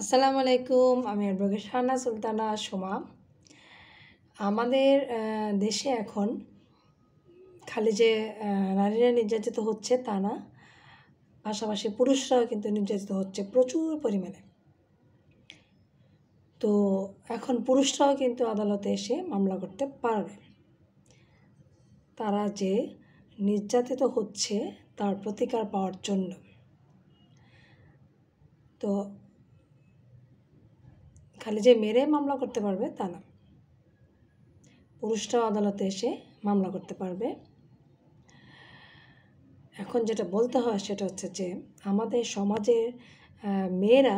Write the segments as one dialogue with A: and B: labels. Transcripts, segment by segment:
A: আসসালামু আলাইকুম আমি অ্যাডভোকেট হানা সুলতানা সোমা আমাদের দেশে এখন খালি যে নারীরা নির্যাতিত হচ্ছে তা না পাশাপাশি পুরুষরাও কিন্তু নির্যাতিত হচ্ছে প্রচুর পরিমাণে তো এখন পুরুষরাও কিন্তু আদালতে এসে মামলা করতে পারবে তারা যে নির্যাতিত হচ্ছে তার প্রতিকার পাওয়ার জন্য তো খালি যে মেরে মামলা করতে পারবে তা না পুরুষরাও আদালতে এসে মামলা করতে পারবে এখন যেটা বলতে হয় সেটা হচ্ছে যে আমাদের সমাজের মেয়েরা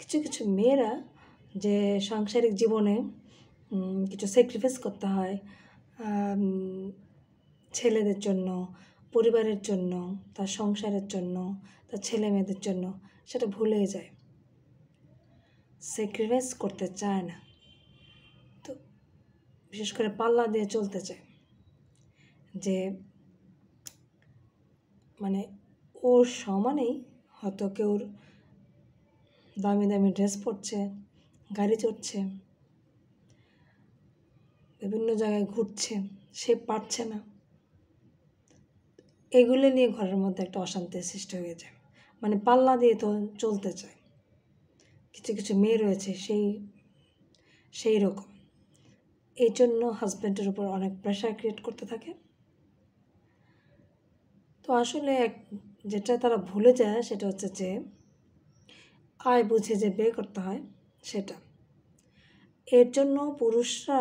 A: কিছু কিছু মেয়েরা যে সাংসারিক জীবনে কিছু স্যাক্রিফাইস করতে হয় ছেলেদের জন্য পরিবারের জন্য তার সংসারের জন্য তার ছেলে মেয়েদের জন্য সেটা ভুলে যায় স্যাক্রিফাইস করতে চায় না তো বিশেষ করে পাল্লা দিয়ে চলতে চায় যে মানে ওর সমানেই হয়তো কেউ দামি দামি ড্রেস পরছে গাড়ি চড়ছে বিভিন্ন জায়গায় ঘুরছে সে পারছে না এগুলো নিয়ে ঘরের মধ্যে একটা অশান্তির সৃষ্টি হয়ে যায় মানে পাল্লা দিয়ে তো চলতে চায় কিছু কিছু মেয়ে রয়েছে সেই সেই রকম এই জন্য হাজব্যান্ডের উপর অনেক প্রেশার ক্রিয়েট করতে থাকে তো আসলে এক যেটা তারা ভুলে যায় সেটা হচ্ছে যে আয় বুঝে যে বিয়ে করতে হয় সেটা এর জন্য পুরুষরা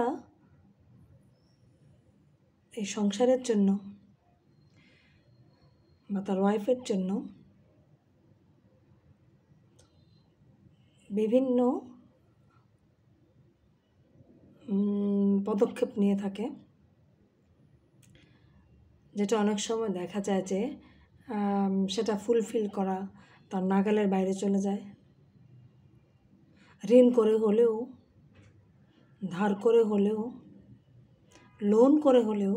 A: এই সংসারের জন্য বা তার ওয়াইফের জন্য বিভিন্ন পদক্ষেপ নিয়ে থাকে যেটা অনেক সময় দেখা যায় যে সেটা ফুলফিল করা তার নাগালের বাইরে চলে যায় ঋণ করে হলেও ধার করে হলেও লোন করে হলেও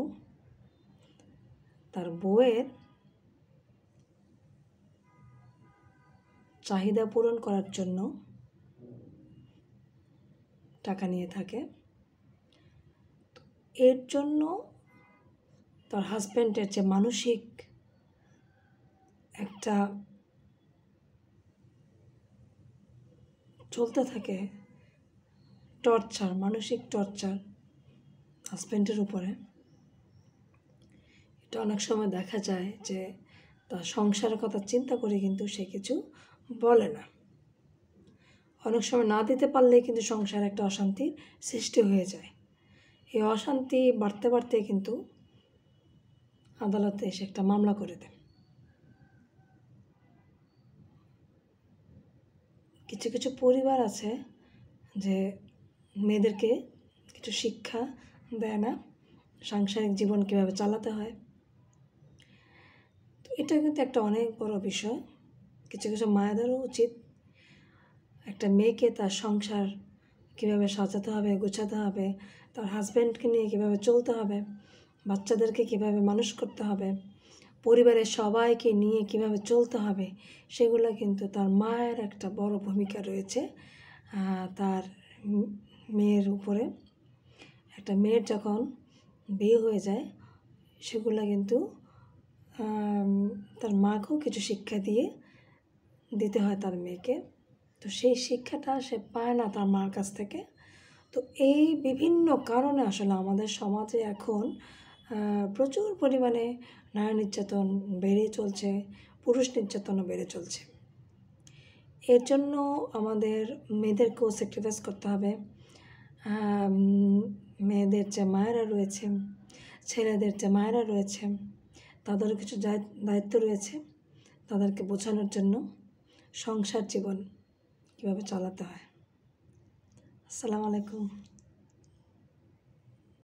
A: তার বউয়ের চাহিদা পূরণ করার জন্য টাকা নিয়ে থাকে এর জন্য তার হাজব্যান্ডের যে মানসিক একটা চলতে থাকে টর্চার মানসিক টর্চার হাজব্যান্ডের উপরে এটা অনেক সময় দেখা যায় যে তার সংসারের কথা চিন্তা করে কিন্তু সে কিছু বলে না অনেক সময় না দিতে পারলে কিন্তু সংসারে একটা অশান্তি সৃষ্টি হয়ে যায় এই অশান্তি বাড়তে বাড়তে কিন্তু আদালতে এসে একটা মামলা করে দেন কিছু কিছু পরিবার আছে যে মেয়েদেরকে কিছু শিক্ষা দেয় না সাংসারিক জীবন কীভাবে চালাতে হয় তো এটা কিন্তু একটা অনেক বড় বিষয় কিছু কিছু মায়েদেরও উচিত একটা মেয়েকে তার সংসার কীভাবে সাজাতে হবে গোছাতে হবে তার হাজব্যান্ডকে নিয়ে কীভাবে চলতে হবে বাচ্চাদেরকে কীভাবে মানুষ করতে হবে পরিবারের সবাইকে নিয়ে কিভাবে চলতে হবে সেগুলো কিন্তু তার মায়ের একটা বড় ভূমিকা রয়েছে তার মেয়ের উপরে একটা মেয়ের যখন বিয়ে হয়ে যায় সেগুলো কিন্তু তার মাকেও কিছু শিক্ষা দিয়ে দিতে হয় তার মেয়েকে তো সেই শিক্ষাটা সে পায় না তার মার কাছ থেকে তো এই বিভিন্ন কারণে আসলে আমাদের সমাজে এখন প্রচুর পরিমাণে নারী নির্যাতন বেড়ে চলছে পুরুষ নির্যাতনও বেড়ে চলছে এর জন্য আমাদের মেয়েদেরকেও স্যাক্রিফাইস করতে হবে মেয়েদের যে মায়েরা রয়েছে ছেলেদের যে মায়েরা রয়েছে তাদের কিছু দায়িত্ব রয়েছে তাদেরকে বোঝানোর জন্য সংসার জীবন কীভাবে চালাতে হয় আসসালামু আলাইকুম